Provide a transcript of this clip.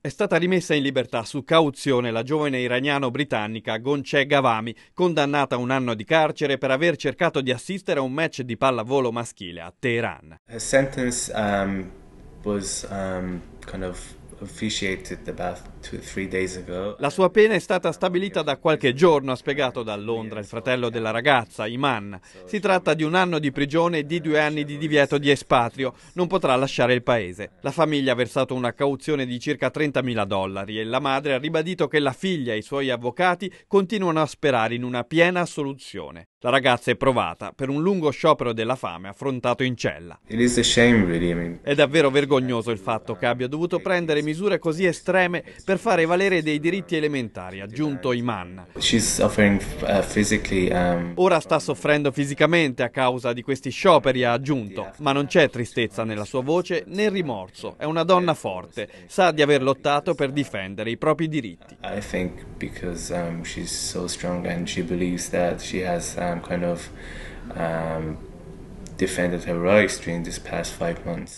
È stata rimessa in libertà su cauzione la giovane iraniano-britannica Gonce Gavami, condannata a un anno di carcere per aver cercato di assistere a un match di pallavolo maschile a Teheran. La sentenza um, è stata um, kind of la sua pena è stata stabilita da qualche giorno, ha spiegato da Londra il fratello della ragazza, Iman. Si tratta di un anno di prigione e di due anni di divieto di espatrio. Non potrà lasciare il paese. La famiglia ha versato una cauzione di circa 30.000 dollari e la madre ha ribadito che la figlia e i suoi avvocati continuano a sperare in una piena soluzione. La ragazza è provata per un lungo sciopero della fame affrontato in cella. È davvero vergognoso il fatto che abbia dovuto prendere misure così estreme per per fare valere dei diritti elementari, ha aggiunto Iman. Uh, um, Ora sta soffrendo fisicamente a causa di questi scioperi, ha aggiunto, ma non c'è tristezza nella sua voce né rimorso. È una donna forte, sa di aver lottato per difendere i propri diritti. I think because um, she's so strong and she believes that she has um, kind of um, defended her rights during these past five months.